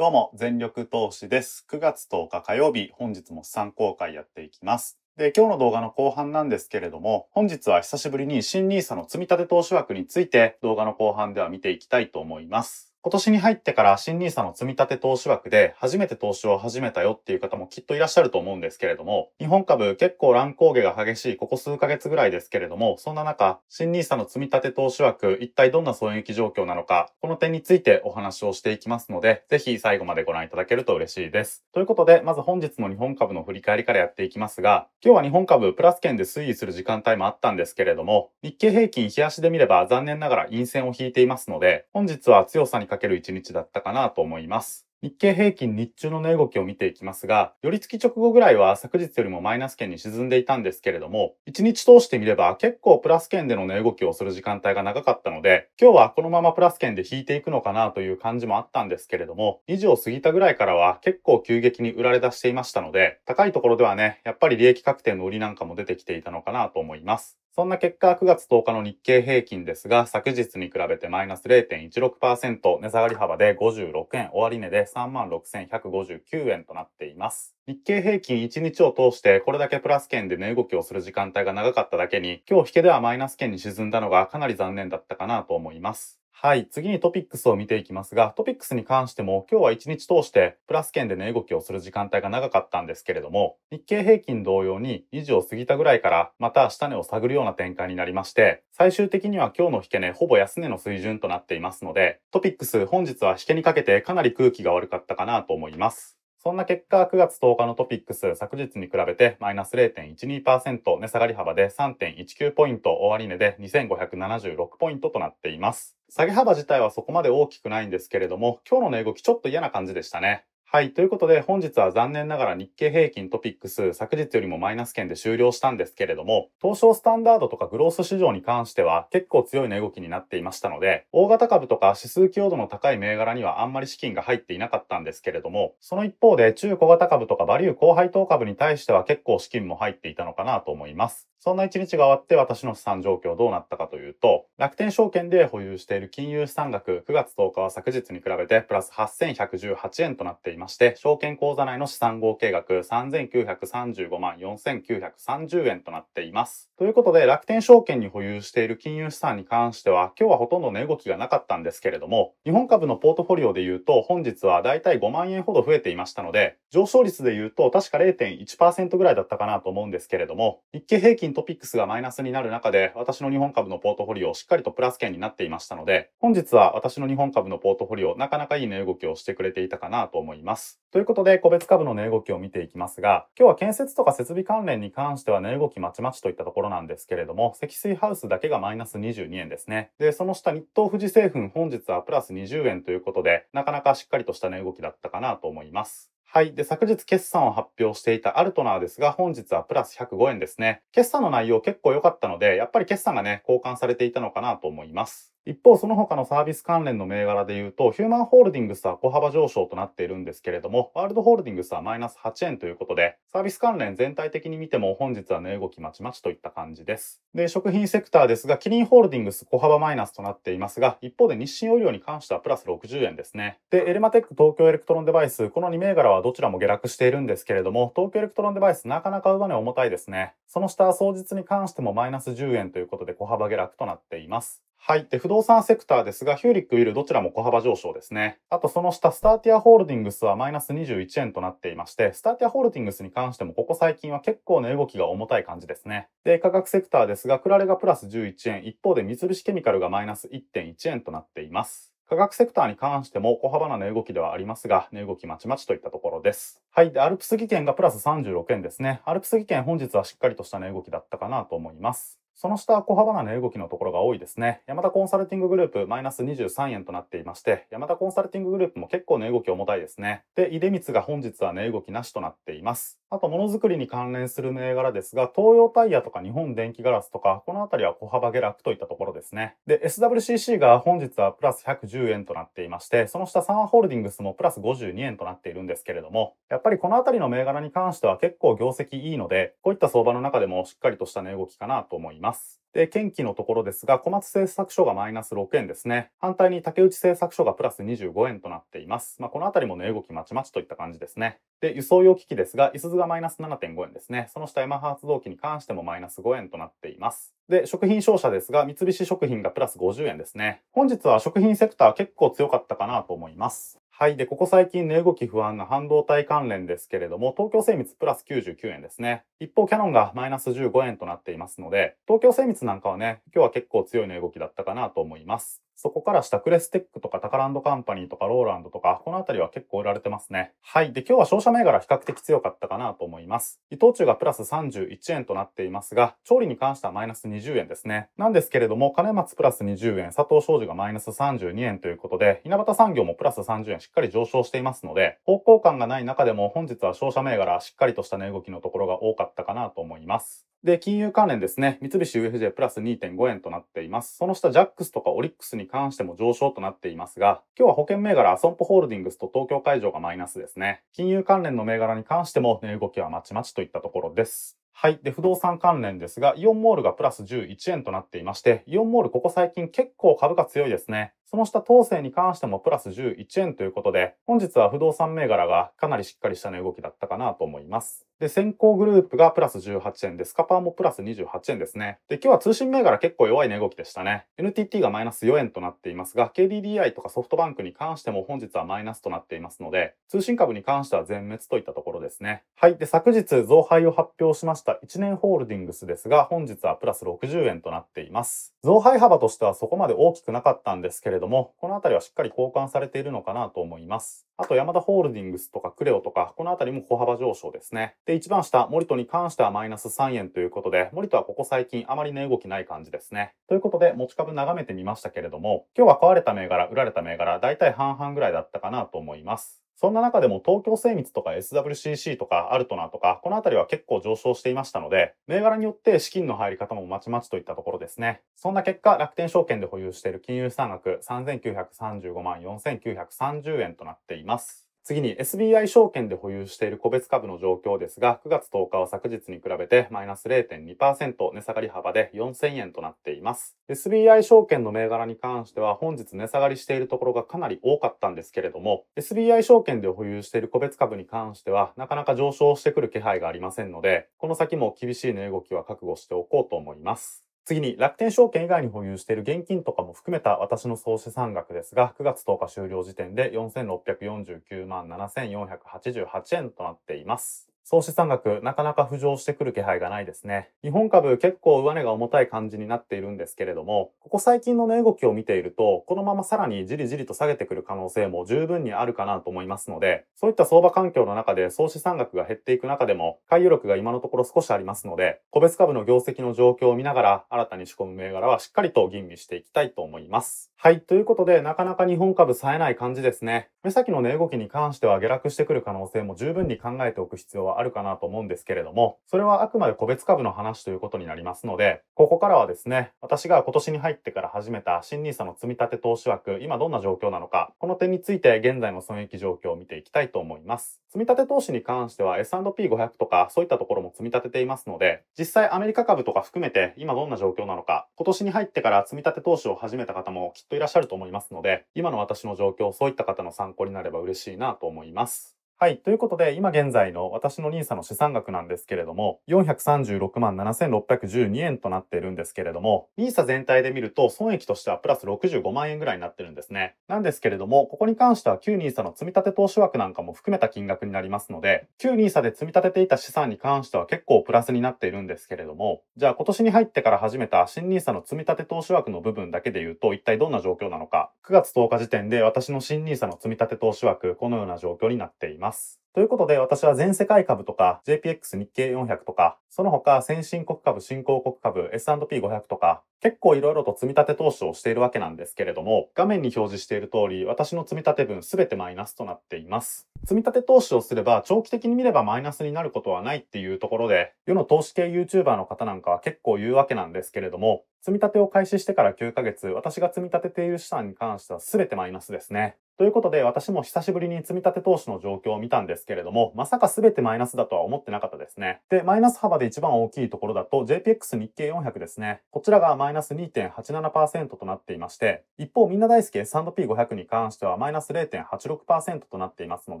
どうも、全力投資です。9月10日火曜日、本日も資産公開やっていきます。で、今日の動画の後半なんですけれども、本日は久しぶりに新 nisa の積み立て投資枠について動画の後半では見ていきたいと思います。今年に入ってから新ニーサの積み立て投資枠で初めて投資を始めたよっていう方もきっといらっしゃると思うんですけれども、日本株結構乱高下が激しいここ数ヶ月ぐらいですけれども、そんな中、新ニーサの積み立て投資枠一体どんな損益状況なのか、この点についてお話をしていきますので、ぜひ最後までご覧いただけると嬉しいです。ということで、まず本日の日本株の振り返りからやっていきますが、今日は日本株プラス圏で推移する時間帯もあったんですけれども、日経平均日足で見れば残念ながら陰線を引いていますので、本日は強さにかけかける1日だったかなと思います。日経平均日中の値動きを見ていきますが、寄り付き直後ぐらいは昨日よりもマイナス圏に沈んでいたんですけれども、1日通してみれば結構プラス圏での値動きをする時間帯が長かったので、今日はこのままプラス圏で引いていくのかなという感じもあったんですけれども、2時を過ぎたぐらいからは結構急激に売られ出していましたので、高いところではね、やっぱり利益確定の売りなんかも出てきていたのかなと思います。そんな結果、9月10日の日経平均ですが、昨日に比べてマイナス0.16%、値下がり幅で56円、終値で36,159円となっています。日経平均1日を通してこれだけプラス圏で値動きをする時間帯が長かっただけに、今日引けではマイナス圏に沈んだのがかなり残念だったかなと思います。はい。次にトピックスを見ていきますが、トピックスに関しても今日は1日通してプラス圏で値、動きをする時間帯が長かったんですけれども、日経平均同様に2時を過ぎたぐらいからまた下値を探るような展開になりまして、最終的には今日の引け値、ほぼ安値の水準となっていますので、トピックス本日は引けにかけてかなり空気が悪かったかなと思います。そんな結果、9月10日のトピックス、昨日に比べてマイナス0.12%、値下がり幅で3.19ポイント、終値で2576ポイントとなっています。下げ幅自体はそこまで大きくないんですけれども、今日の値動きちょっと嫌な感じでしたね。はい。ということで、本日は残念ながら日経平均トピックス、昨日よりもマイナス圏で終了したんですけれども、東証スタンダードとかグロース市場に関しては結構強い値動きになっていましたので、大型株とか指数強度の高い銘柄にはあんまり資金が入っていなかったんですけれども、その一方で中小型株とかバリュー高配当株に対しては結構資金も入っていたのかなと思います。そんな一日が終わって私の資産状況どうなったかというと、楽天証券で保有している金融資産額9月10日は昨日に比べてプラス8118円となっています。まして、証券口座内の資産合計額3935万4930円となっています。ということで、楽天証券に保有している金融資産に関しては、今日はほとんど値動きがなかったんですけれども、日本株のポートフォリオで言うと、本日はだいたい5万円ほど増えていましたので、上昇率で言うと、確か0.1%ぐらいだったかなと思うんですけれども、日経平均トピックスがマイナスになる中で、私の日本株のポートフォリオ、しっかりとプラス圏になっていましたので、本日は私の日本株のポートフォリオ、なかなかいい値動きをしてくれていたかなと思います。ます。ということで、個別株の値動きを見ていきますが、今日は建設とか設備関連に関しては値動きまちまちといったところなんですけれども、積水ハウスだけがマイナス22円ですね。で、その下、日東富士製粉本日はプラス20円ということで、なかなかしっかりとした値動きだったかなと思います。はい。で、昨日決算を発表していたアルトナーですが、本日はプラス105円ですね。決算の内容結構良かったので、やっぱり決算がね、交換されていたのかなと思います。一方、その他のサービス関連の銘柄で言うと、ヒューマンホールディングスは小幅上昇となっているんですけれども、ワールドホールディングスはマイナス8円ということで、サービス関連全体的に見ても本日は値、動きまちまちといった感じです。で、食品セクターですが、キリンホールディングス小幅マイナスとなっていますが、一方で日清オイオに関してはプラス60円ですね。で、エルマテック東京エレクトロンデバイス、この2銘柄はどちらも下落しているんですけれども、東京エレクトロンデバイスなかなか上値重たいですね。その下、総日に関してもマイナス10円ということで小幅下落となっています。はい。で、不動産セクターですが、ヒューリック、ウィル、どちらも小幅上昇ですね。あと、その下、スターティアホールディングスはマイナス21円となっていまして、スターティアホールディングスに関しても、ここ最近は結構ね、動きが重たい感じですね。で、価格セクターですが、クラレがプラス11円、一方で三菱ケミカルがマイナス1.1円となっています。価格セクターに関しても小幅な値動きではありますが、値動きまちまちといったところです。はい。で、アルプス技研がプラス36円ですね。アルプス技研本日はしっかりとした値動きだったかなと思います。その下、小幅な値動きのところが多いですね。山田コンサルティンググループ、マイナス23円となっていまして、山田コンサルティンググループも結構値動き重たいですね。で、出光が本日は値動きなしとなっています。あと、ものづくりに関連する銘柄ですが、東洋タイヤとか日本電気ガラスとか、このあたりは小幅下落といったところですね。で、SWCC が本日はプラス110円となっていまして、その下サンホールディングスもプラス52円となっているんですけれども、やっぱりこのあたりの銘柄に関しては結構業績いいので、こういった相場の中でもしっかりとした値動きかなと思います。ます。で、県期のところですが、小松製作所がマイナス6円ですね。反対に竹内製作所がプラス25円となっています。まあ、このあたりも値、動きまちまちといった感じですね。で、輸送用機器ですが、いすゞがマイナス7.5円ですね。その下、エマハ発動機に関してもマイナス5円となっています。で、食品商社ですが、三菱食品がプラス50円ですね。本日は食品セクター結構強かったかなと思います。はい。で、ここ最近値、動き不安な半導体関連ですけれども、東京精密プラス99円ですね。一方、キャノンがマイナス15円となっていますので、東京精密なんかはね、今日は結構強い値動きだったかなと思います。そこから下クレステックとかタカランドカンパニーとかローランドとか、このあたりは結構売られてますね。はい。で、今日は商社銘柄比較的強かったかなと思います。伊藤忠がプラス31円となっていますが、調理に関してはマイナス20円ですね。なんですけれども、金松プラス20円、佐藤商事がマイナス32円ということで、稲畑産業もプラス30円しっかり上昇していますので、方向感がない中でも本日は商社銘柄しっかりとした値動きのところが多かったかなと思います。で、金融関連ですね、三菱 UFJ プラス2.5円となっています。その下、ジャックスとかオリックスに関しても上昇となっていますが、今日は保険銘柄、アソンポホールディングスと東京海上がマイナスですね。金融関連の銘柄に関しても、ね、動きはまちまちといったところです。はい。で、不動産関連ですが、イオンモールがプラス11円となっていまして、イオンモールここ最近結構株価強いですね。その下、当世に関してもプラス11円ということで、本日は不動産銘柄がかなりしっかりした値動きだったかなと思います。で、先行グループがプラス18円で、スカパーもプラス28円ですね。で、今日は通信銘柄結構弱い値動きでしたね。NTT がマイナス4円となっていますが、KDDI とかソフトバンクに関しても本日はマイナスとなっていますので、通信株に関しては全滅といったところですね。はい。で、昨日増配を発表しました1年ホールディングスですが、本日はプラス60円となっています。増配幅としてはそこまで大きくなかったんですけれどれども、このあたりはしっかり交換されているのかなと思います。あと、ヤマダホールディングスとかクレオとか、このあたりも小幅上昇ですね。で、一番下、モリトに関してはマイナス3円ということで、モリトはここ最近あまり値、動きない感じですね。ということで、持ち株眺めてみましたけれども、今日は買われた銘柄、売られた銘柄、だいたい半々ぐらいだったかなと思います。そんな中でも東京精密とか SWCC とかアルトナーとか、この辺りは結構上昇していましたので、銘柄によって資金の入り方もまちまちといったところですね。そんな結果、楽天証券で保有している金融資産額3935万4930円となっています。次に SBI 証券で保有している個別株の状況ですが、9月10日は昨日に比べてマイナス0.2%値下がり幅で4000円となっています。SBI 証券の銘柄に関しては本日値下がりしているところがかなり多かったんですけれども、SBI 証券で保有している個別株に関してはなかなか上昇してくる気配がありませんので、この先も厳しい値動きは覚悟しておこうと思います。次に楽天証券以外に保有している現金とかも含めた私の総資産額ですが、9月10日終了時点で4649万7488円となっています。総資産額、なかなか浮上してくる気配がないですね。日本株結構上値が重たい感じになっているんですけれども、ここ最近の値動きを見ていると、このままさらにじりじりと下げてくる可能性も十分にあるかなと思いますので、そういった相場環境の中で総資産額が減っていく中でも、回遊力が今のところ少しありますので、個別株の業績の状況を見ながら、新たに仕込む銘柄はしっかりと吟味していきたいと思います。はい。ということで、なかなか日本株冴えない感じですね。目先の値、動きに関しては下落してくる可能性も十分に考えておく必要はあるかなと思うんですけれども、それはあくまで個別株の話ということになりますので、ここからはですね、私が今年に入ってから始めた新 nisa の積み立て投資枠、今どんな状況なのか、この点について現在の損益状況を見ていきたいと思います。積立投資に関しては S&P500 とかそういったところも積み立てていますので、実際アメリカ株とか含めて今どんな状況なのか、今年に入ってから積み立て投資を始めた方もきっといらっしゃると思いますので、今の私の状況、そういった方の参考になれば嬉しいなと思います。はい。ということで、今現在の私の NISA の資産額なんですけれども、436万7612円となっているんですけれども、NISA 全体で見ると損益としてはプラス65万円ぐらいになってるんですね。なんですけれども、ここに関しては旧 NISA の積み立て投資枠なんかも含めた金額になりますので、旧 NISA で積み立てていた資産に関しては結構プラスになっているんですけれども、じゃあ今年に入ってから始めた新 NISA の積み立て投資枠の部分だけで言うと、一体どんな状況なのか、9月10日時点で私の新 NISA の積み立て投資枠、このような状況になっています。ます。ということで、私は全世界株とか、JPX 日経400とか、その他先進国株、新興国株、S&P500 とか、結構いろいろと積み立て投資をしているわけなんですけれども、画面に表示している通り、私の積み立て分すべてマイナスとなっています。積み立て投資をすれば、長期的に見ればマイナスになることはないっていうところで、世の投資系 YouTuber の方なんかは結構言うわけなんですけれども、積み立てを開始してから9ヶ月、私が積み立てている資産に関しては全てマイナスですね。ということで、私も久しぶりに積み立て投資の状況を見たんですけれども、まさか全てマイナスだとは思ってなかったですね。で、マイナス幅で一番大きいところだと JPX 日経400ですね。こちらがマイナス2.87%となっていまして、一方みんな大好き S&P500 に関してはマイナス0.86%となっていますの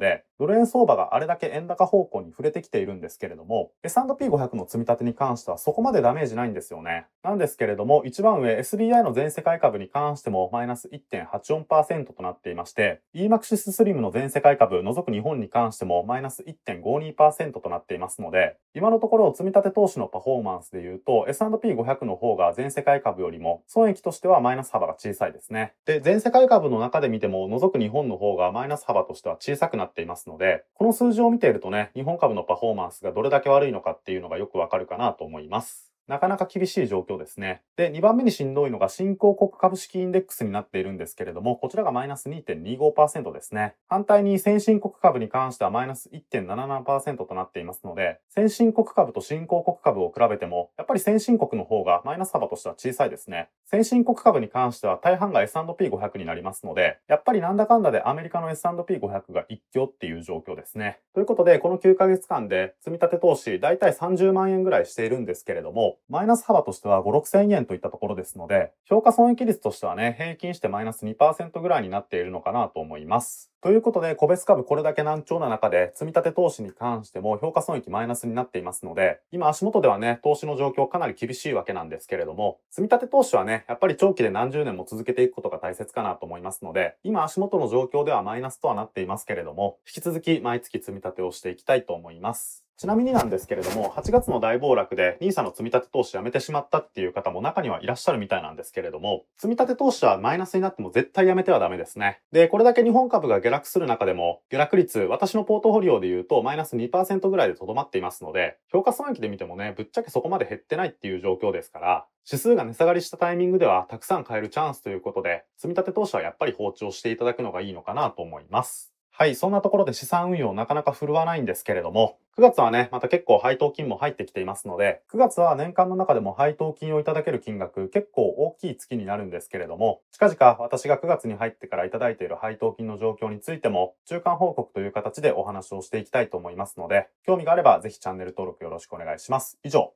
で、ドル円相場があれだけ円高方向に触れてきているんですけれども、S&P500 の積み立てに関してはそこまでダメージないんですよね。なんですけれども、一番上 SBI の全世界株に関してもマイナス1.84%となっていまして、で、EMAXIS SLIM の全世界株、除く日本に関してもマイナス1.52%となっていますので、今のところ積立投資のパフォーマンスで言うと、S&P500 の方が全世界株よりも損益としてはマイナス幅が小さいですね。で、全世界株の中で見ても、除く日本の方がマイナス幅としては小さくなっていますので、この数字を見ているとね、日本株のパフォーマンスがどれだけ悪いのかっていうのがよくわかるかなと思います。なかなか厳しい状況ですね。で、2番目にしんどいのが新興国株式インデックスになっているんですけれども、こちらがマイナス2.25%ですね。反対に先進国株に関してはマイナス1.77%となっていますので、先進国株と新興国株を比べても、やっぱり先進国の方がマイナス幅としては小さいですね。先進国株に関しては大半が S&P500 になりますので、やっぱりなんだかんだでアメリカの S&P500 が一挙っていう状況ですね。ということで、この9ヶ月間で積み立て投資、だいたい30万円ぐらいしているんですけれども、マイナス幅としては5、6000円といったところですので、評価損益率としてはね、平均してマイナス2%ぐらいになっているのかなと思います。ということで、個別株これだけ難聴な中で、積立投資に関しても評価損益マイナスになっていますので、今足元ではね、投資の状況かなり厳しいわけなんですけれども、積立投資はね、やっぱり長期で何十年も続けていくことが大切かなと思いますので、今足元の状況ではマイナスとはなっていますけれども、引き続き毎月積み立てをしていきたいと思います。ちなみになんですけれども、8月の大暴落で NISA の積み立て投資やめてしまったっていう方も中にはいらっしゃるみたいなんですけれども、積み立て投資はマイナスになっても絶対やめてはダメですね。で、これだけ日本株が下落する中でも、下落率、私のポートフォリオで言うとマイナス2%ぐらいで留まっていますので、評価損益で見てもね、ぶっちゃけそこまで減ってないっていう状況ですから、指数が値下がりしたタイミングではたくさん買えるチャンスということで、積み立て投資はやっぱり放置をしていただくのがいいのかなと思います。はい、そんなところで資産運用なかなか振るわないんですけれども、9月はね、また結構配当金も入ってきていますので、9月は年間の中でも配当金をいただける金額結構大きい月になるんですけれども、近々私が9月に入ってからいただいている配当金の状況についても、中間報告という形でお話をしていきたいと思いますので、興味があればぜひチャンネル登録よろしくお願いします。以上。